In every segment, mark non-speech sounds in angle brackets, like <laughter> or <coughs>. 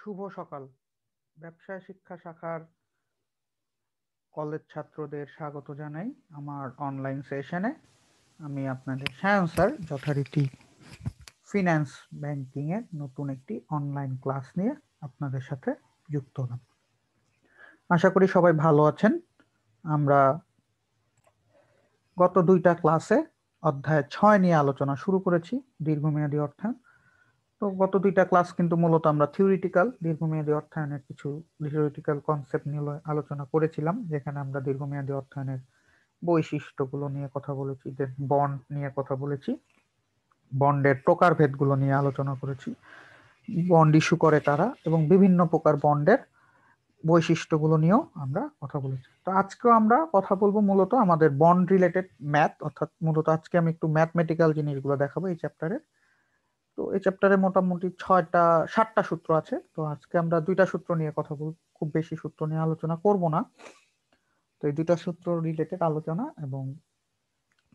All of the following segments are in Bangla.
শুভ সকাল ব্যবসা শিক্ষা শাখার কলেজ ছাত্রদের স্বাগত জানাই আমার অনলাইন সেশনে আমি আপনাদের সায়ন স্যার যথারীতি ফিনান্স ব্যাংকিং এর নতুন একটি অনলাইন ক্লাস নিয়ে আপনাদের সাথে যুক্ত হলাম আশা করি সবাই ভালো আছেন আমরা গত দুইটা ক্লাসে অধ্যায় ছয় নিয়ে আলোচনা শুরু করেছি দীর্ঘমেয়াদী অর্থাৎ তো গত দুইটা ক্লাস কিন্তু মূলত আমরা থিওরিটিক্যাল দীর্ঘমেয়াদী অর্থায়নের কিছু থিওরিটিক্যাল কনসেপ্ট নিয়ে আলোচনা করেছিলাম যেখানে আমরা দীর্ঘমেয়াদী অর্থায়নের বৈশিষ্ট্যগুলো নিয়ে কথা বলেছি বন্ড নিয়ে কথা বলেছি বন্ডের প্রকারভেদগুলো নিয়ে আলোচনা করেছি বন্ড ইস্যু করে তারা এবং বিভিন্ন প্রকার বন্ডের বৈশিষ্ট্যগুলো নিয়েও আমরা কথা বলেছি তো আজকেও আমরা কথা বলবো মূলত আমাদের বন্ড রিলেটেড ম্যাথ অর্থাৎ মূলত আজকে আমি একটু ম্যাথমেটিক্যাল জিনিসগুলো দেখাবো এই চ্যাপ্টারের তো এই চ্যাপ্টারে মোটামুটি ছয়টা সাতটা সূত্র আছে তো আজকে আমরা দুইটা সূত্র নিয়ে কথা বল খুব বেশি সূত্র নিয়ে আলোচনা করব না তো এই দুইটা সূত্র রিলেটেড আলোচনা এবং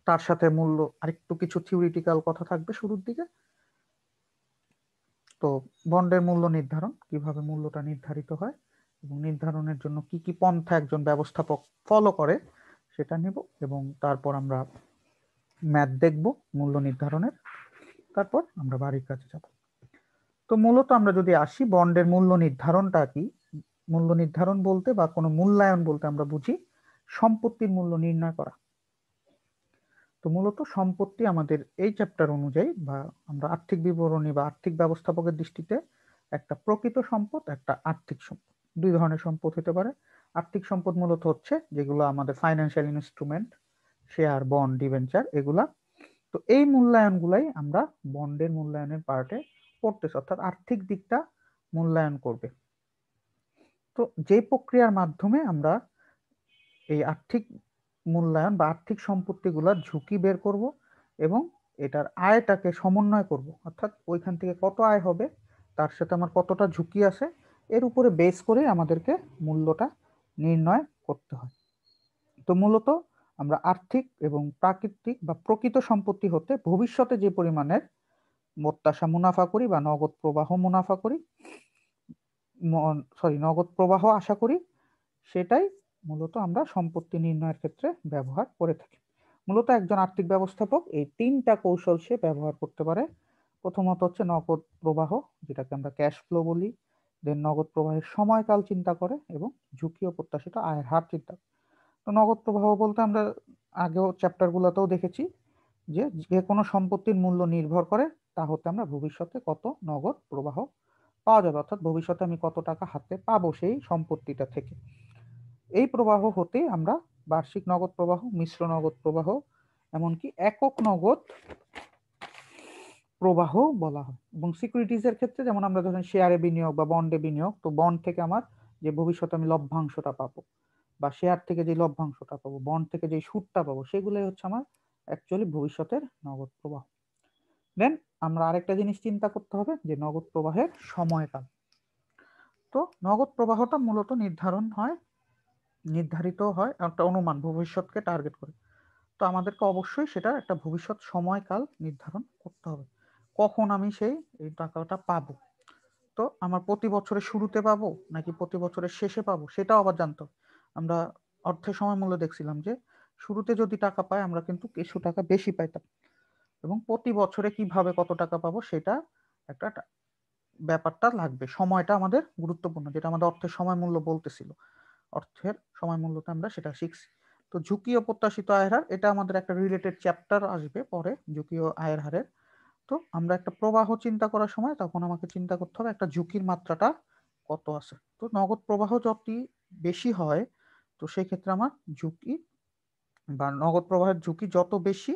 তার সাথে মূল্য আরেকটু কিছু থিওরিটিক্যাল কথা থাকবে শুরুর দিকে তো বন্ডের মূল্য নির্ধারণ কিভাবে মূল্যটা নির্ধারিত হয় এবং নির্ধারণের জন্য কি কি পন্থা একজন ব্যবস্থাপক ফলো করে সেটা নেব এবং তারপর আমরা ম্যাথ দেখব মূল্য নির্ধারণের তারপর আমরা বাড়ির কাছে যাব তো মূলত আমরা যদি আসি বন্ডের মূল্য নির্ধারণটা কি মূল্য নির্ধারণ বলতে বা কোনো মূল্যায়ন বলতে আমরা বুঝি সম্পত্তির মূল্য নির্ণয় করা তো মূলত সম্পত্তি আমাদের এই চ্যাপ্টার অনুযায়ী বা আমরা আর্থিক বিবরণী বা আর্থিক ব্যবস্থাপকের দৃষ্টিতে একটা প্রকৃত সম্পদ একটা আর্থিক সম্পদ দুই ধরনের সম্পদ হতে পারে আর্থিক সম্পদ মূলত হচ্ছে যেগুলো আমাদের financial instrument share bond debenture এগুলা তো এই গুলাই আমরা বন্ডের মূল্যায়নের পার্টে পড়তেছি অর্থাৎ আর্থিক দিকটা মূল্যায়ন করবে তো যে প্রক্রিয়ার মাধ্যমে আমরা এই আর্থিক মূল্যায়ন বা আর্থিক গুলার ঝুঁকি বের করব এবং এটার আয়টাকে সমন্বয় করব অর্থাৎ ওইখান থেকে কত আয় হবে তার সাথে আমার কতটা ঝুঁকি আছে এর উপরে বেস করে আমাদেরকে মূল্যটা নির্ণয় করতে হয় তো মূলত আমরা আর্থিক এবং প্রাকৃতিক বা প্রকৃত সম্পত্তি হতে ভবিষ্যতে যে পরিমাণের মত্যাশা মুনাফা করি বা নগদ প্রবাহ মুনাফা করি সরি নগদ প্রবাহ আশা করি সেটাই মূলত আমরা সম্পত্তি নির্ণয়ের ক্ষেত্রে ব্যবহার করে থাকি মূলত একজন আর্থিক ব্যবস্থাপক এই তিনটা কৌশল সে ব্যবহার করতে পারে প্রথমত হচ্ছে নগদ প্রবাহ যেটাকে আমরা ক্যাশ ফ্লো বলি দেন নগদ প্রবাহের সময়কাল চিন্তা করে এবং ঝুঁকি ও প্রত্যাশিত আয়ের হার চিন্তা করে তো নগদ প্রবাহ বলতে আমরা আগেও চ্যাপ্টারগুলোতেও দেখেছি যে যে কোনো সম্পত্তির মূল্য নির্ভর করে তা হতে আমরা ভবিষ্যতে কত নগদ প্রবাহ পাওয়া যাবে অর্থাৎ ভবিষ্যতে আমি কত টাকা হাতে পাবো সেই সম্পত্তিটা থেকে এই প্রবাহ হতে আমরা বার্ষিক নগদ প্রবাহ মিশ্র নগদ প্রবাহ এমনকি একক নগদ প্রবাহ বলা হয় এবং সিকিউরিটিজের ক্ষেত্রে যেমন আমরা ধরেন শেয়ারে বিনিয়োগ বা বন্ডে বিনিয়োগ তো বন্ড থেকে আমার যে ভবিষ্যতে আমি লভ্যাংশটা পাবো বা শেয়ার থেকে যে লভ্যাংশটা পাবো বন্ড থেকে যে সুদটা পাবো সেগুলোই হচ্ছে আমার অ্যাকচুয়ালি ভবিষ্যতের নগদ প্রবাহ দেন আমরা আরেকটা জিনিস চিন্তা করতে হবে যে নগদ প্রবাহের সময়কাল তো নগদ প্রবাহটা মূলত নির্ধারণ হয় নির্ধারিত হয় একটা অনুমান ভবিষ্যৎকে টার্গেট করে তো আমাদেরকে অবশ্যই সেটা একটা ভবিষ্যৎ সময়কাল নির্ধারণ করতে হবে কখন আমি সেই এই টাকাটা পাবো তো আমার প্রতি বছরের শুরুতে পাবো নাকি প্রতি বছরের শেষে পাবো সেটাও আবার জানতে হবে আমরা অর্থের সময় মূল্য দেখছিলাম যে শুরুতে যদি টাকা পাই আমরা কিন্তু কিছু টাকা বেশি পাইতাম এবং প্রতি বছরে কিভাবে কত টাকা পাবো সেটা একটা ব্যাপারটা লাগবে সময়টা আমাদের গুরুত্বপূর্ণ যেটা আমাদের অর্থের সময় মূল্য বলতেছিল অর্থের সময় মূল্যতে আমরা সেটা শিখছি তো ঝুঁকি ও প্রত্যাশিত আয়ের হার এটা আমাদের একটা রিলেটেড চ্যাপ্টার আসবে পরে ঝুঁকি ও আয়ের হারের তো আমরা একটা প্রবাহ চিন্তা করার সময় তখন আমাকে চিন্তা করতে হবে একটা ঝুঁকির মাত্রাটা কত আছে তো নগদ প্রবাহ যত বেশি হয় তো সেই ক্ষেত্রে আমার ঝুঁকি বা নগদ প্রবাহের ঝুঁকি যত বেশি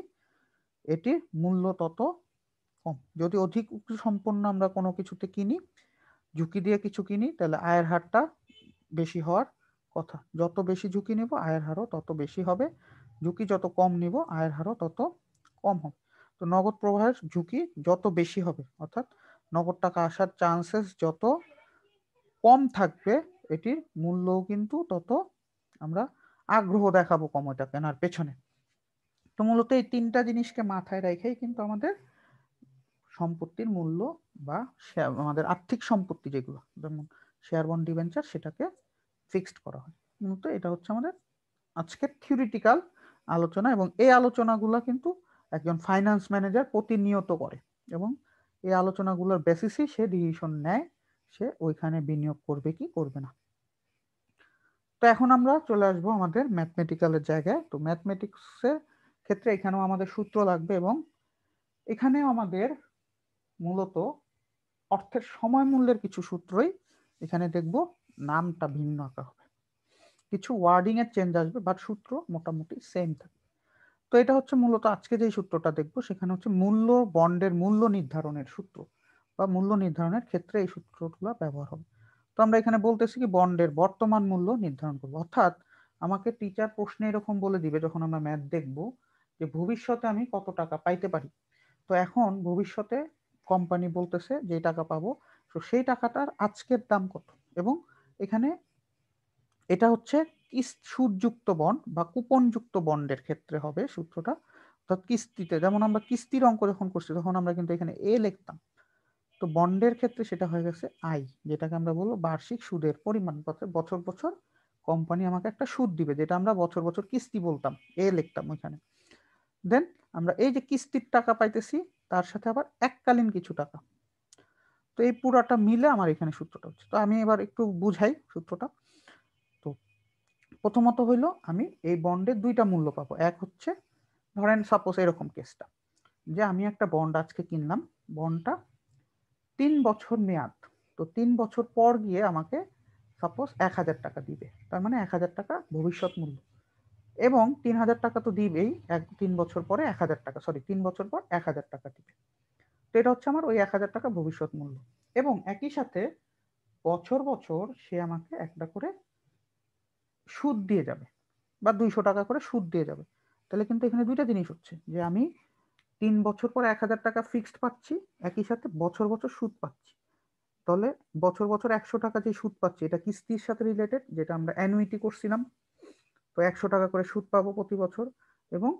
এটির মূল্য তত কম যদি অধিক সম্পন্ন আমরা কোনো কিছুতে কিনি ঝুঁকি দিয়ে কিছু কিনি তাহলে আয়ের হারটা বেশি হওয়ার কথা যত বেশি ঝুঁকি নিব আয়ের হারও তত বেশি হবে ঝুঁকি যত কম নিব আয়ের হারও তত কম হবে তো নগদ প্রবাহের ঝুঁকি যত বেশি হবে অর্থাৎ নগদ টাকা আসার চান্সেস যত কম থাকবে এটির মূল্যও কিন্তু তত আমরা আগ্রহ দেখাবো কমটা কেনার পেছনে তো মূলত এই তিনটা জিনিসকে মাথায় রেখেই কিন্তু আমাদের সম্পত্তির মূল্য বা আমাদের আর্থিক সম্পত্তি যেগুলো যেমন শেয়ার বন্ড ডিভেঞ্চার সেটাকে ফিক্সড করা হয় মূলত এটা হচ্ছে আমাদের আজকের থিওরিটিক্যাল আলোচনা এবং এই আলোচনাগুলো কিন্তু একজন ফাইন্যান্স ম্যানেজার প্রতিনিয়ত করে এবং এই আলোচনাগুলোর বেসিসই সে ডিসিশন নেয় সে ওইখানে বিনিয়োগ করবে কি করবে না তো এখন আমরা চলে আসব আমাদের ম্যাথমেটিক্যালের জায়গায় তো ম্যাথমেটিক্সের ক্ষেত্রে এখানেও আমাদের সূত্র লাগবে এবং এখানেও আমাদের মূলত অর্থের সময় মূল্যের কিছু সূত্রই এখানে দেখব নামটা ভিন্ন আঁকা হবে কিছু ওয়ার্ডিং এর চেঞ্জ আসবে বাট সূত্র মোটামুটি সেম থাকবে তো এটা হচ্ছে মূলত আজকে যে সূত্রটা দেখব সেখানে হচ্ছে মূল্য বন্ডের মূল্য নির্ধারণের সূত্র বা মূল্য নির্ধারণের ক্ষেত্রে এই সূত্রগুলো ব্যবহার হবে তো আমরা এখানে বলতেছি কি বন্ডের বর্তমান মূল্য নির্ধারণ করবো অর্থাৎ আমাকে টিচার প্রশ্নে এরকম বলে দিবে যখন আমরা ম্যাথ দেখব যে ভবিষ্যতে আমি কত টাকা পাইতে পারি তো এখন ভবিষ্যতে কোম্পানি বলতেছে যে টাকা পাবো তো সেই টাকাটার আজকের দাম কত এবং এখানে এটা হচ্ছে সুদযুক্ত বন্ড বা কুপনযুক্ত বন্ডের ক্ষেত্রে হবে সূত্রটা অর্থাৎ কিস্তিতে যেমন আমরা কিস্তির অঙ্ক যখন করছি তখন আমরা কিন্তু এখানে এ লিখতাম তো বন্ডের ক্ষেত্রে সেটা হয়ে গেছে আই যেটাকে আমরা বলবো বার্ষিক সুদের পরিমাণ বছর বছর কোম্পানি আমাকে একটা সুদ দিবে যেটা আমরা বছর বছর কিস্তি বলতাম এ লিখতাম ওইখানে দেন আমরা এই যে কিস্তির টাকা পাইতেছি তার সাথে আবার এককালীন কিছু টাকা তো এই পুরাটা মিলে আমার এখানে সূত্রটা হচ্ছে তো আমি এবার একটু বুঝাই সূত্রটা তো প্রথমত হইল আমি এই বন্ডের দুইটা মূল্য পাবো এক হচ্ছে ধরেন সাপোজ এরকম কেসটা যে আমি একটা বন্ড আজকে কিনলাম বন্ডটা তিন বছর মেয়াদ তো তিন বছর পর গিয়ে আমাকে সাপোজ এক হাজার টাকা দিবে তার মানে এক হাজার টাকা ভবিষ্যৎ মূল্য এবং তিন হাজার টাকা তো দিবেই এক তিন বছর পরে এক হাজার টাকা সরি তিন বছর পর এক হাজার টাকা দিবে তো এটা হচ্ছে আমার ওই এক হাজার টাকা ভবিষ্যৎ মূল্য এবং একই সাথে বছর বছর সে আমাকে একটা করে সুদ দিয়ে যাবে বা দুইশো টাকা করে সুদ দিয়ে যাবে তাহলে কিন্তু এখানে দুইটা জিনিস হচ্ছে যে আমি তিন বছর পর এক হাজার টাকা ফিক্সড পাচ্ছি একই সাথে বছর বছর সুদ পাচ্ছি তাহলে বছর বছর একশো টাকা যে সুদ পাচ্ছি এটা কিস্তির সাথে রিলেটেড যেটা আমরা অ্যানুইটি করছিলাম তো একশো টাকা করে সুদ পাবো প্রতি বছর এবং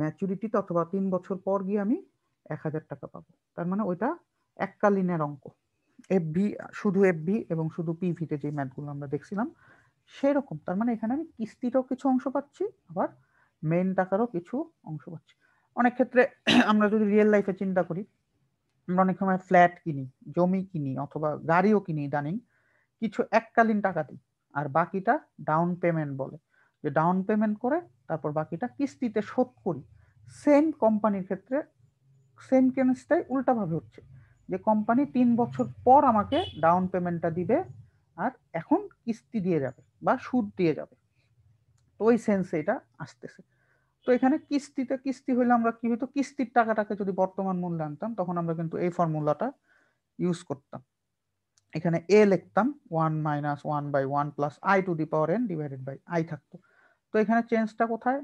ম্যাচুরিটিতে অথবা তিন বছর পর গিয়ে আমি এক হাজার টাকা পাবো তার মানে ওইটা এককালীনের অঙ্ক এফবি শুধু এফবি এবং শুধু পিভিতে যে ম্যাথগুলো আমরা দেখছিলাম সেরকম তার মানে এখানে আমি কিস্তিরও কিছু অংশ পাচ্ছি আবার মেন টাকারও কিছু অংশ পাচ্ছি অনেক ক্ষেত্রে <clears throat> আমরা যদি রিয়েল লাইফে চিন্তা করি আমরা অনেক সময় ফ্ল্যাট কিনি জমি কিনি অথবা গাড়িও কিনি ইদানিং কিছু এককালীন টাকা দিই আর বাকিটা ডাউন পেমেন্ট বলে যে ডাউন পেমেন্ট করে তারপর বাকিটা কিস্তিতে শোধ করি সেম কোম্পানির ক্ষেত্রে সেম কেসটাই উল্টাভাবে হচ্ছে যে কোম্পানি তিন বছর পর আমাকে ডাউন পেমেন্টটা দিবে আর এখন কিস্তি দিয়ে যাবে বা সুদ দিয়ে যাবে তো ওই সেন্সে এটা আসতেছে তো এখানে কিস্তিতে কিস্তি হলে আমরা কি হইতো কিস্তির টাকাটাকে যদি বর্তমান মূল্য আনতাম তখন আমরা কিন্তু এই ফর্মুলাটা ইউজ করতাম এখানে এ লিখতাম one minus one by one plus I to the power N divided by I থাকতো তো এখানে চেঞ্জটা কোথায়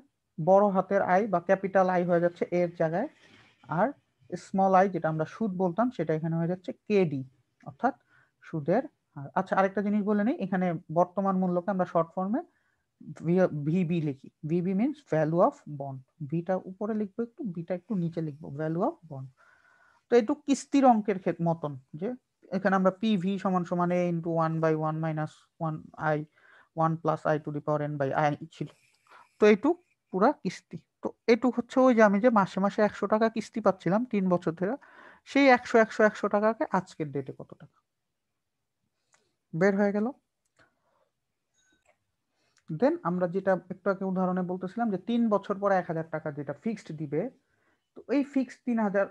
বড় হাতের আই বা ক্যাপিটাল আই হয়ে যাচ্ছে এর জায়গায় আর স্মল আই যেটা আমরা সুদ বলতাম সেটা এখানে হয়ে যাচ্ছে কেডি অর্থাৎ সুদের আর আচ্ছা আরেকটা জিনিস বলে নিই এখানে বর্তমান মূল্যকে আমরা শর্ট ফর্মে ভিবি লিখি VB means value of bond ভিটা উপরে লিখবো একটু ভিটা একটু নিচে লিখবো ভ্যালু অফ বন্ড তো একটু কিস্তির অঙ্কের মতন যে এখানে আমরা পি ভি সমান সমান A into one by one minus one I one plus I to the power N by I ছিল তো এটু পুরা কিস্তি তো এটু হচ্ছে ওই যে আমি যে মাসে মাসে একশো টাকা কিস্তি পাচ্ছিলাম তিন বছর ধরে সেই একশো একশো একশো টাকাকে আজকের ডেটে কত টাকা বের হয়ে গেল দেন আমরা যেটা একটু আগে উদাহরণে বলতেছিলাম যে তিন বছর পরে এক হাজার টাকা যেটা ফিক্সড দিবে তো এই ফিক্সড তিন হাজার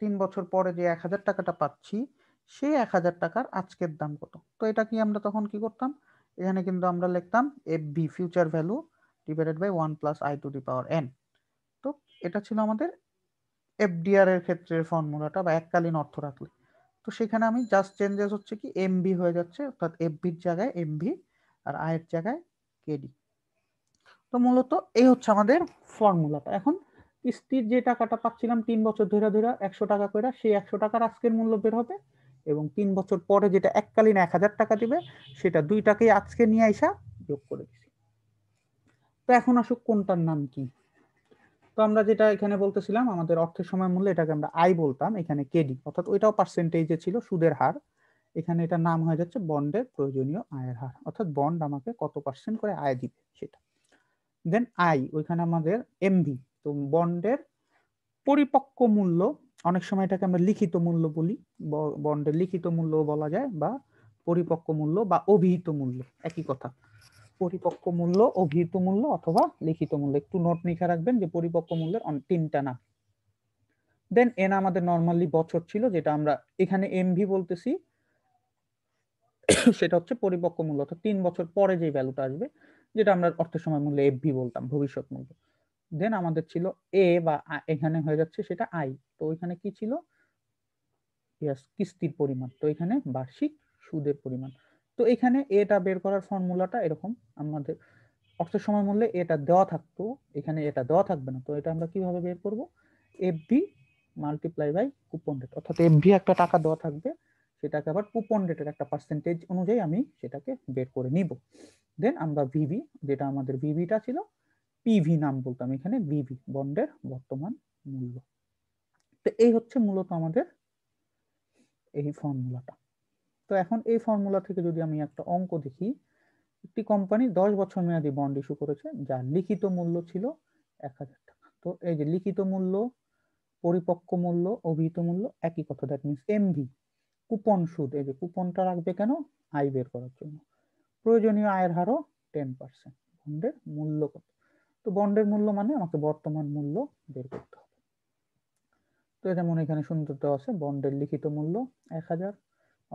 তিন বছর পরে যে এক হাজার টাকাটা পাচ্ছি সেই এক হাজার টাকার আজকের দাম কত তো এটা কি আমরা তখন কি করতাম এখানে কিন্তু আমরা লিখতাম F B future value divided by one plus I to the power N তো এটা ছিল আমাদের এফ ডিআর এর ক্ষেত্রে ফর্মুলাটা বা এককালীন অর্থ রাখলে তো সেখানে আমি জাস্ট চেঞ্জেস হচ্ছে কি এমবি হয়ে যাচ্ছে অর্থাৎ এফ বির জায়গায় এমবি আর আয়ের জায়গায় কেডি তো মূলত এই হচ্ছে আমাদের ফর্মুলাটা এখন কিস্তির যে টাকাটা পাচ্ছিলাম তিন বছর ধরে ধরে একশো টাকা করে সেই একশো টাকার আজকের মূল্য বের হবে এবং তিন বছর পরে যেটা এককালীন এক হাজার টাকা দিবে সেটা দুইটাকেই আজকে নিয়ে আইসা যোগ করে দিছি তো এখন আসুক কোনটার নাম কি তো আমরা যেটা এখানে বলতেছিলাম আমাদের অর্থের সময় মূল্য এটাকে আমরা আই বলতাম এখানে কেডি অর্থাৎ ওইটাও পার্সেন্টেজে ছিল সুদের হার এখানে এটার নাম হয়ে যাচ্ছে বন্ডের প্রয়োজনীয় আয়ের হার অর্থাৎ বন্ড আমাকে কত পার্সেন্ট করে আয় দিবে সেটা দেন আই ওইখানে আমাদের এমভি তো বন্ডের পরিপক্ক মূল্য অনেক সময় এটাকে আমরা লিখিত মূল্য বলি বন্ডের লিখিত মূল্য বলা যায় বা পরিপক্ক মূল্য বা অভিহিত মূল্য একই কথা পরিপক্ক মূল্য অভিহিত মূল্য অথবা লিখিত মূল্য একটু নোট লিখে রাখবেন যে পরিপক্ক মূল্যের তিনটা নাম দেন এন আমাদের নর্মালি বছর ছিল যেটা আমরা এখানে এমভি বলতেছি <coughs> সেটা হচ্ছে পরিপক্ক মূল্য অর্থাৎ তিন বছর পরে যে ভ্যালুটা আসবে যেটা আমরা অর্থের সময় মূল্য ভি বলতাম ভবিষ্যৎ মূল্য দেন আমাদের ছিল এ বা এখানে হয়ে যাচ্ছে সেটা আই তো ওইখানে কি ছিল কিস্তির পরিমাণ তো এখানে বার্ষিক সুদের পরিমাণ তো এখানে এটা বের করার ফর্মুলাটা এরকম আমাদের অর্থের সময় মূল্যে এটা দেওয়া থাকতো এখানে এটা দেওয়া থাকবে না তো এটা আমরা কিভাবে বের করবো F V multiply by coupon rate অর্থাৎ ভি একটা টাকা দেওয়া থাকবে সেটাকে আবার রেটের একটা পার্সেন্টেজ অনুযায়ী আমি সেটাকে বের করে নিব দেন আমরা ভিভি যেটা আমাদের ভিভিটা ছিল পিভি নাম বলতাম এখানে ভিভি বন্ডের বর্তমান মূল্য তো এই হচ্ছে মূলত আমাদের এই ফর্মুলাটা তো এখন এই ফর্মুলা থেকে যদি আমি একটা অঙ্ক দেখি একটি কোম্পানি দশ বছর মেয়াদি বন্ড ইস্যু করেছে যার লিখিত মূল্য ছিল এক হাজার টাকা তো এই যে লিখিত মূল্য পরিপক্ক মূল্য অভিহিত মূল্য একই কথা দ্যাট মিনস এমভি কুপন সুদ এই যে কুপনটা রাখবে কেন আয় বের করার জন্য প্রয়োজনীয় আয়ের হারও টেন পার্সেন্ট বন্ডের মূল্য কত তো বন্ডের মূল্য মানে আমাকে বর্তমান মূল্য বের করতে হবে তো যেমন এখানে সুন্দর দেওয়া আছে বন্ডের লিখিত মূল্য এক হাজার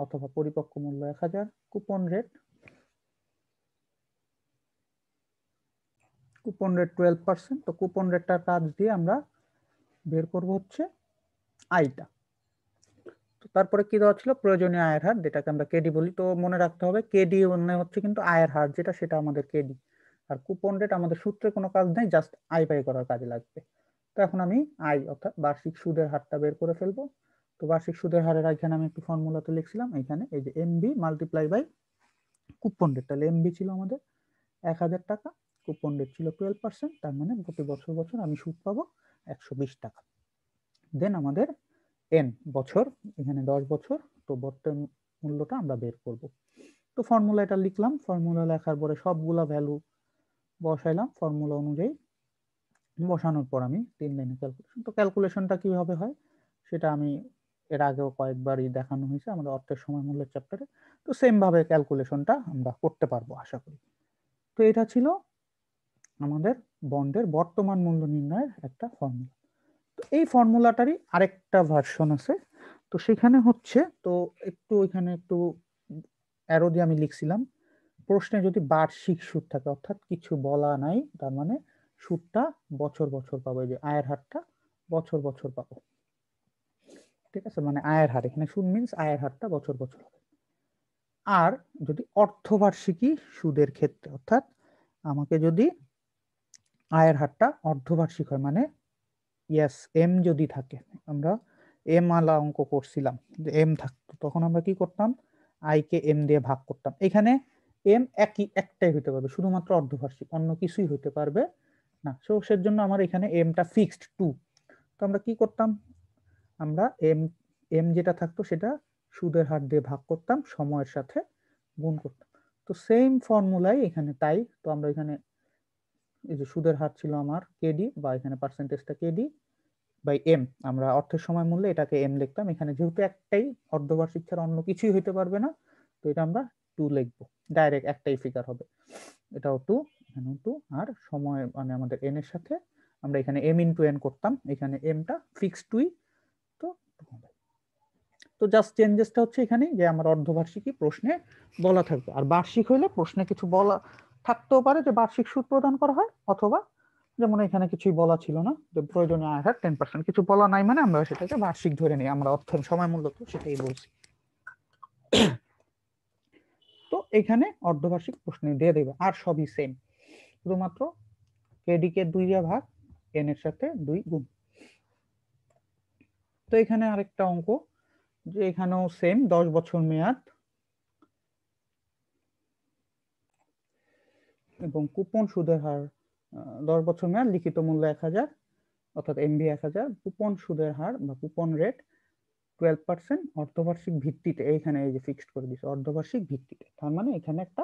অথবা পরিপক্ক মূল্য এক হাজার coupon rate coupon rate twelve percent তো কুপন রেটটার কাজ দিয়ে আমরা বের করব হচ্ছে আইটা তারপরে কি দেওয়া ছিল প্রয়োজনীয় আয়ের হার যেটাকে আমরা কেডি বলি তো মনে রাখতে হবে কেডি মানে হচ্ছে কিন্তু আয়ের হার যেটা সেটা আমাদের কেডি আর কুপন রেট আমাদের সূত্রে কোনো কাজ নেই জাস্ট আয় ব্যয় করার কাজে লাগবে তো এখন আমি আয় অর্থাৎ বার্ষিক সুদের হারটা বের করে ফেলবো তো বার্ষিক সুদের হারের এখানে আমি একটু ফর্মুলাতে লিখছিলাম এখানে এই যে MB multiply by coupon rate তাহলে এমবি ছিল আমাদের এক হাজার টাকা কুপন রেট ছিল টুয়েলভ পার্সেন্ট তার মানে প্রতি বছর বছর আমি সুদ পাবো একশো বিশ টাকা দেন আমাদের এন বছর এখানে দশ বছর তো বর্তমান মূল্যটা আমরা বের করব তো ফর্মুলা এটা লিখলাম ফর্মুলা লেখার পরে সবগুলা ভ্যালু বসাইলাম ফর্মুলা অনুযায়ী বসানোর পর আমি তিন লাইনে ক্যালকুলেশন তো ক্যালকুলেশনটা কিভাবে হয় সেটা আমি এর আগেও কয়েকবারই দেখানো হয়েছে আমাদের অর্থের সময় মূল্যের চ্যাপ্টারে তো সেমভাবে ক্যালকুলেশনটা আমরা করতে পারবো আশা করি তো এটা ছিল আমাদের বন্ডের বর্তমান মূল্য নির্ণয়ের একটা ফর্মুলা তো এই ফর্মুলাটারই আরেকটা ভার্সন আছে তো সেখানে হচ্ছে তো একটু ওইখানে একটু অ্যারো দিয়ে আমি লিখছিলাম প্রশ্নে যদি বার্ষিক সুদ থাকে অর্থাৎ কিছু বলা নাই তার মানে সুদটা বছর বছর পাবো যে আয়ের হারটা বছর বছর পাবো ঠিক আছে মানে আয়ের হার এখানে সুদ মিনস আয়ের হারটা বছর বছর হবে আর যদি অর্ধবার্ষিকী সুদের ক্ষেত্রে অর্থাৎ আমাকে যদি আয়ের হারটা অর্ধবার্ষিক হয় মানে ইয়াস এম যদি থাকে আমরা এম আলা অঙ্ক করছিলাম এম থাকতো তখন আমরা কি করতাম আই কে এম দিয়ে ভাগ করতাম এখানে এম একই একটাই হতে পারবে শুধুমাত্র অর্ধবার্ষিক অন্য কিছুই হতে পারবে না সো সের জন্য আমার এখানে এমটা ফিক্সড টু তো আমরা কি করতাম আমরা এম এম যেটা থাকতো সেটা সুদের হার দিয়ে ভাগ করতাম সময়ের সাথে গুণ করতাম তো সেম ফর্মুলাই এখানে তাই তো আমরা এখানে এই যে সুদের হার ছিল আমার কেডি বা এখানে পার্সেন্টেজটা কেডি বাই এম আমরা অর্থের সময় মূল্যে এটাকে এম লিখতাম এখানে যেহেতু একটাই অর্ধবার্ষিক ছাড়া অন্য কিছুই হইতে পারবে না তো এটা আমরা টু লিখবো ডাইরেক্ট একটাই ফিগার হবে এটাও টু এখানেও টু আর সময় মানে আমাদের এন এর সাথে আমরা এখানে এম ইন টু এন করতাম এখানে এমটা ফিক্স টুই তো তো জাস্ট চেঞ্জেসটা হচ্ছে এখানে যে আমার অর্ধবার্ষিকী প্রশ্নে বলা থাকবে আর বার্ষিক হইলে প্রশ্নে কিছু বলা থাকতেও পারে যে বার্ষিক সুদ প্রদান করা হয় অথবা যেমন এখানে কিছুই বলা ছিল না যে প্রয়োজনীয় আয় হার টেন পার্সেন্ট কিছু বলা নাই মানে আমরা সেটাকে বার্ষিক ধরে নিই আমরা অর্থ সময় মূল্য তো সেটাই বলছি তো এখানে অর্ধবার্ষিক প্রশ্নে দিয়ে দেবে আর সবই সেম শুধুমাত্র কেডিকে দুই ভাগ এন এর সাথে দুই গুণ তো এখানে আরেকটা অঙ্ক যে এখানেও সেম দশ বছর মেয়াদ এবং কুপন সুদের হার দশ বছর মেয়াদ লিখিত মূল্য এক হাজার অর্থাৎ এমবি এক হাজার কুপন সুদের হার বা কুপন রেট টুয়েলভ পার্সেন্ট অর্ধবার্ষিক ভিত্তিতে এইখানে এই যে ফিক্সড করে দিয়েছে অর্ধবার্ষিক ভিত্তিতে তার মানে এখানে একটা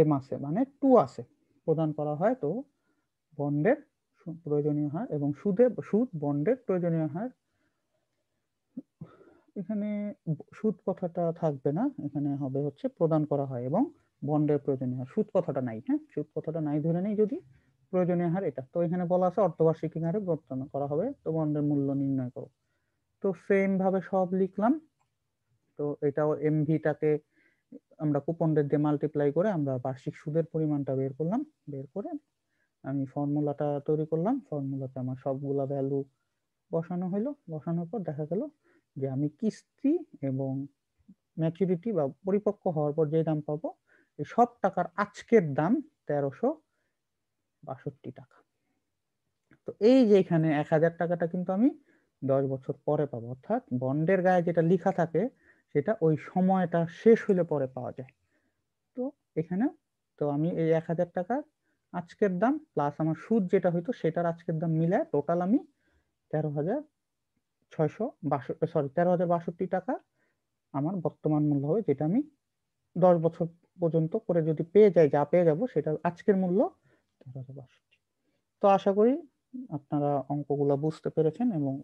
এম আছে মানে টু আছে প্রদান করা হয় তো বন্ডের প্রয়োজনীয় হার এবং সুদে সুদ বন্ডের প্রয়োজনীয় হার এখানে সুদ কথাটা থাকবে না এখানে হবে হচ্ছে প্রদান করা হয় এবং বন্ডের প্রয়োজনীয় হার সুদ কথাটা নাই হ্যাঁ সুদ কথাটা নাই ধরে নেই যদি প্রয়োজনীয় হার এটা তো এখানে বলা আছে অর্থবার্ষিকী হারে বর্তমান করা হবে তো বন্ডের মূল্য নির্ণয় করো তো সেম ভাবে সব লিখলাম তো এটাও এমভিটাকে আমরা কুপন দিয়ে মাল্টিপ্লাই করে আমরা বার্ষিক সুদের পরিমাণটা বের করলাম বের করে আমি ফর্মুলাটা তৈরি করলাম ফর্মুলাতে আমার সবগুলা ভ্যালু বসানো হলো বসানোর পর দেখা গেল যে আমি কিস্তি এবং ম্যাচুরিটি বা পরিপক্ক হওয়ার পর যে দাম পাবো সব টাকার আজকের দাম তেরোশো বাষট্টি টাকা তো এই যে এখানে এক হাজার টাকাটা কিন্তু আমি দশ বছর পরে পাবো অর্থাৎ বন্ডের গায়ে যেটা লিখা থাকে সেটা ওই সময়টা শেষ হইলে পরে পাওয়া যায় তো এখানে তো আমি এই এক হাজার টাকার আজকের দাম প্লাস আমার সুদ যেটা হইতো সেটার আজকের দাম মিলায় টোটাল আমি তেরো হাজার ছয়শো বাষট্টি সরি তেরো হাজার বাষট্টি টাকা আমার বর্তমান মূল্য হবে যেটা আমি দশ বছর পর্যন্ত করে যদি পেয়ে যাই যা পেয়ে যাব সেটা আজকের মূল্য তো আশা করি আপনারা অঙ্কগুলো বুঝতে পেরেছেন এবং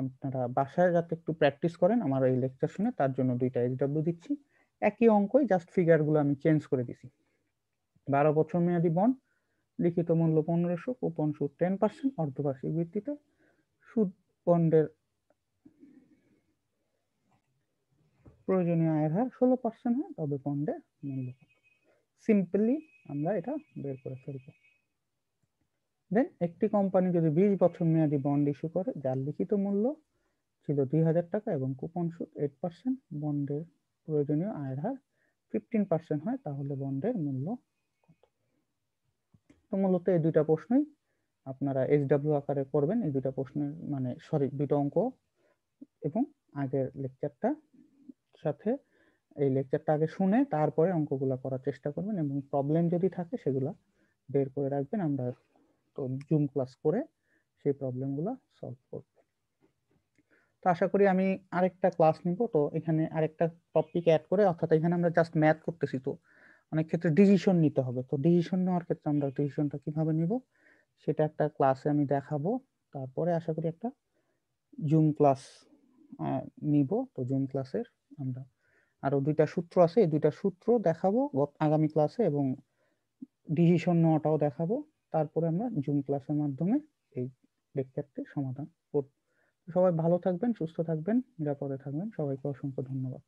আপনারা বাসায় যাতে একটু প্র্যাকটিস করেন আমার এই লেকচার শুনে তার জন্য দুইটা এসডাব্লিউ দিচ্ছি একই অঙ্কই জাস্ট ফিগারগুলো আমি চেঞ্জ করে দিছি বারো বছর মেয়াদি বন্ড লিখিত মূল্য পনেরোশো কুপন সুদ টেন পার্সেন্ট অর্ধবার্ষিক ভিত্তিতে সুদ বন্ডের প্রয়োজনীয় আয়ের হার ষোলো পার্সেন্ট হয় তবে পণ্ডের মূল্য সিম্পলি আমরা এটা বের করে ফেলব দেন একটি কোম্পানি যদি বিশ বছর মেয়াদি বন্ড ইস্যু করে যার লিখিত মূল্য ছিল দুই হাজার টাকা এবং কুপন সুদ এইট পার্সেন্ট বন্ডের প্রয়োজনীয় আয়ের হার ফিফটিন পার্সেন্ট হয় তাহলে বন্ডের মূল্য কত তো মূলত এই দুইটা প্রশ্নই আপনারা এইচ ডাব্লিউ আকারে করবেন এই দুইটা প্রশ্নের মানে সরি দুটো অঙ্ক এবং আগের লেকচারটা একসাথে এই লেকচারটা আগে শুনে তারপরে অঙ্কগুলো করার চেষ্টা করবেন এবং প্রবলেম যদি থাকে সেগুলো বের করে রাখবেন আমরা তো জুম ক্লাস করে সেই প্রবলেমগুলো সলভ করব তো আশা করি আমি আরেকটা ক্লাস নিব তো এখানে আরেকটা টপিক অ্যাড করে অর্থাৎ এখানে আমরা জাস্ট ম্যাথ করতেছি তো অনেক ক্ষেত্রে ডিসিশন নিতে হবে তো ডিসিশন নেওয়ার ক্ষেত্রে আমরা ডিসিশনটা কিভাবে নিব সেটা একটা ক্লাসে আমি দেখাবো তারপরে আশা করি একটা জুম ক্লাস নিব তো জুম ক্লাসের আমরা আরো দুইটা সূত্র আছে এই দুইটা সূত্র দেখাবো আগামী ক্লাসে এবং ডিসিশন নেওয়াটাও দেখাবো তারপরে আমরা জুম ক্লাসের মাধ্যমে এই লেকচারটি সমাধান করব সবাই ভালো থাকবেন সুস্থ থাকবেন নিরাপদে থাকবেন সবাইকে অসংখ্য ধন্যবাদ